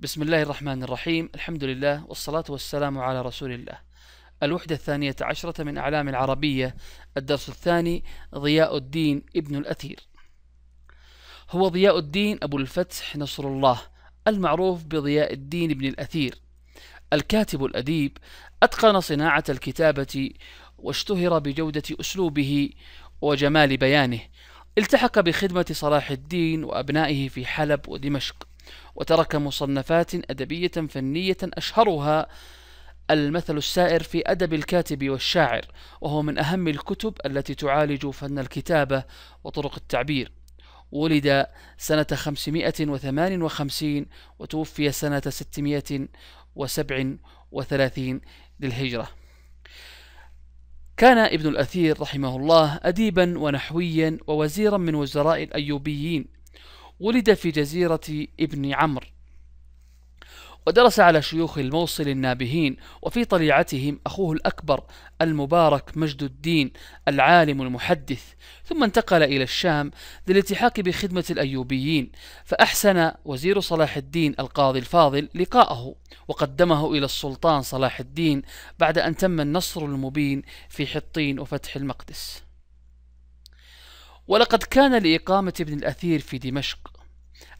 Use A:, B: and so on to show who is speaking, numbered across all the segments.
A: بسم الله الرحمن الرحيم الحمد لله والصلاة والسلام على رسول الله الوحدة الثانية عشرة من أعلام العربية الدرس الثاني ضياء الدين ابن الأثير هو ضياء الدين أبو الفتح نصر الله المعروف بضياء الدين ابن الأثير الكاتب الأديب أتقن صناعة الكتابة واشتهر بجودة أسلوبه وجمال بيانه التحق بخدمة صلاح الدين وأبنائه في حلب ودمشق وترك مصنفات أدبية فنية أشهرها المثل السائر في أدب الكاتب والشاعر وهو من أهم الكتب التي تعالج فن الكتابة وطرق التعبير ولد سنة 558 وتوفي سنة 637 للهجرة كان ابن الأثير رحمه الله أديبا ونحويا ووزيرا من وزراء الأيوبيين ولد في جزيرة ابن عمرو ودرس على شيوخ الموصل النابهين وفي طليعتهم أخوه الأكبر المبارك مجد الدين العالم المحدث ثم انتقل إلى الشام للالتحاق بخدمة الأيوبيين فأحسن وزير صلاح الدين القاضي الفاضل لقاءه وقدمه إلى السلطان صلاح الدين بعد أن تم النصر المبين في حطين وفتح المقدس ولقد كان لإقامة ابن الأثير في دمشق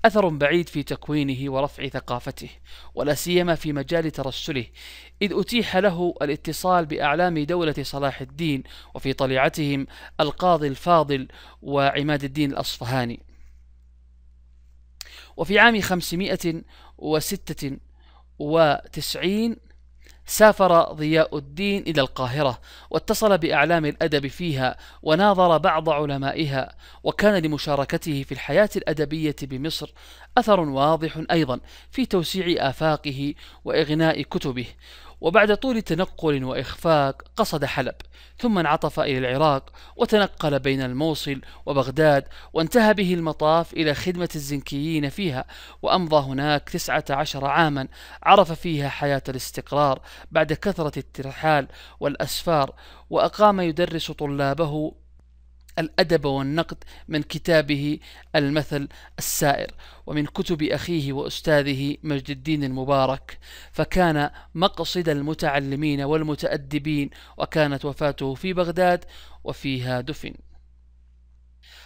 A: أثر بعيد في تكوينه ورفع ثقافته ولا سيما في مجال ترسله إذ أتيح له الاتصال بأعلام دولة صلاح الدين وفي طليعتهم القاضي الفاضل وعماد الدين الأصفهاني وفي عام 596 سافر ضياء الدين إلى القاهرة واتصل بأعلام الأدب فيها وناظر بعض علمائها وكان لمشاركته في الحياة الأدبية بمصر أثر واضح أيضا في توسيع آفاقه وإغناء كتبه وبعد طول تنقل وإخفاق قصد حلب ثم انعطف إلى العراق وتنقل بين الموصل وبغداد وانتهى به المطاف إلى خدمة الزنكيين فيها وأمضى هناك تسعة عشر عاما عرف فيها حياة الاستقرار بعد كثرة الترحال والأسفار وأقام يدرس طلابه الأدب والنقد من كتابه المثل السائر ومن كتب أخيه وأستاذه مجد الدين المبارك فكان مقصد المتعلمين والمتأدبين وكانت وفاته في بغداد وفيها دفن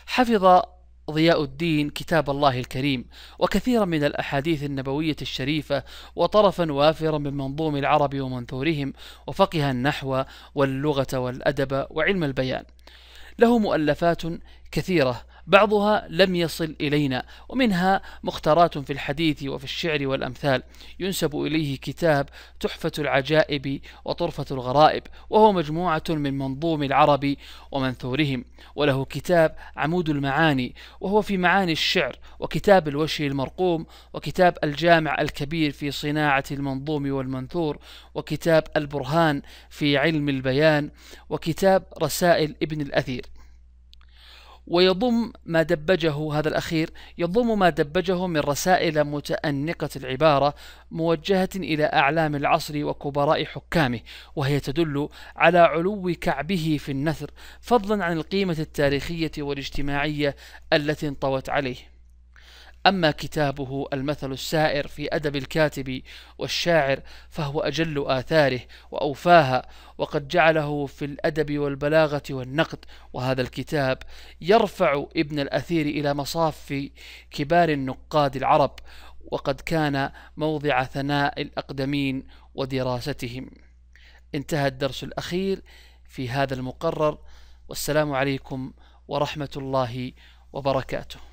A: حفظ ضياء الدين كتاب الله الكريم وكثيرا من الأحاديث النبوية الشريفة وطرفا وافرا من منظوم العرب ومنثورهم وفقه النحو واللغة والأدب وعلم البيان له مؤلفات كثيرة بعضها لم يصل إلينا ومنها مختارات في الحديث وفي الشعر والأمثال ينسب إليه كتاب تحفة العجائب وطرفة الغرائب وهو مجموعة من منظوم العرب ومنثورهم وله كتاب عمود المعاني وهو في معاني الشعر وكتاب الوشي المرقوم وكتاب الجامع الكبير في صناعة المنظوم والمنثور وكتاب البرهان في علم البيان وكتاب رسائل ابن الأثير ويضم ما دبجه هذا الأخير يضم ما دبجه من رسائل متأنقة العبارة موجهة إلى أعلام العصر وكبراء حكامه وهي تدل على علو كعبه في النثر فضلا عن القيمة التاريخية والاجتماعية التي انطوت عليه أما كتابه المثل السائر في أدب الكاتب والشاعر فهو أجل آثاره وأوفاها وقد جعله في الأدب والبلاغة والنقد وهذا الكتاب يرفع ابن الأثير إلى مصاف كبار النقاد العرب وقد كان موضع ثناء الأقدمين ودراستهم انتهى الدرس الأخير في هذا المقرر والسلام عليكم ورحمة الله وبركاته